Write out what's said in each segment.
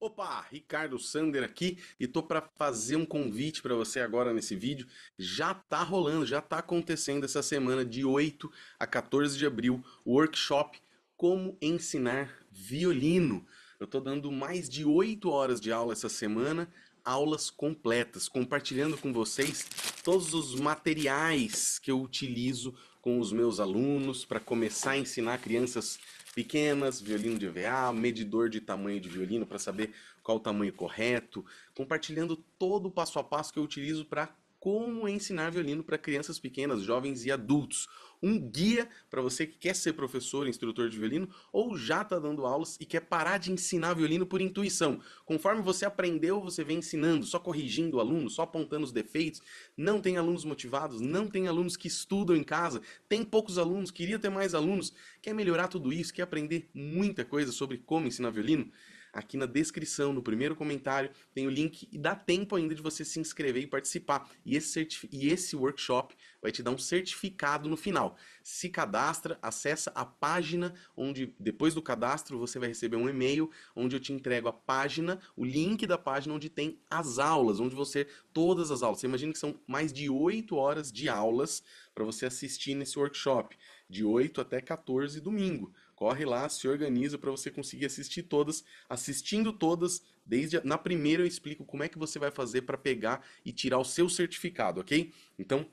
Opa, Ricardo Sander aqui e tô para fazer um convite para você agora nesse vídeo. Já tá rolando, já tá acontecendo essa semana de 8 a 14 de abril, o workshop Como ensinar violino. Eu tô dando mais de 8 horas de aula essa semana, aulas completas, compartilhando com vocês todos os materiais que eu utilizo com os meus alunos para começar a ensinar crianças pequenas, violino de EVA, medidor de tamanho de violino para saber qual o tamanho correto, compartilhando todo o passo a passo que eu utilizo para como ensinar violino para crianças pequenas, jovens e adultos. Um guia para você que quer ser professor, instrutor de violino ou já está dando aulas e quer parar de ensinar violino por intuição. Conforme você aprendeu, você vem ensinando, só corrigindo o aluno, só apontando os defeitos. Não tem alunos motivados, não tem alunos que estudam em casa, tem poucos alunos, queria ter mais alunos. Quer melhorar tudo isso? Quer aprender muita coisa sobre como ensinar violino? Aqui na descrição, no primeiro comentário, tem o link e dá tempo ainda de você se inscrever e participar. E esse, e esse workshop vai te dar um certificado no final. Se cadastra, acessa a página onde, depois do cadastro, você vai receber um e-mail onde eu te entrego a página, o link da página onde tem as aulas, onde você, todas as aulas. Você imagina que são mais de 8 horas de aulas para você assistir nesse workshop de 8 até 14 domingo. Corre lá, se organiza para você conseguir assistir todas. Assistindo todas, desde a... na primeira eu explico como é que você vai fazer para pegar e tirar o seu certificado, ok? Então,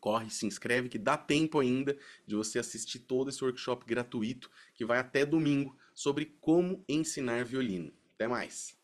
corre, se inscreve que dá tempo ainda de você assistir todo esse workshop gratuito que vai até domingo sobre como ensinar violino. Até mais.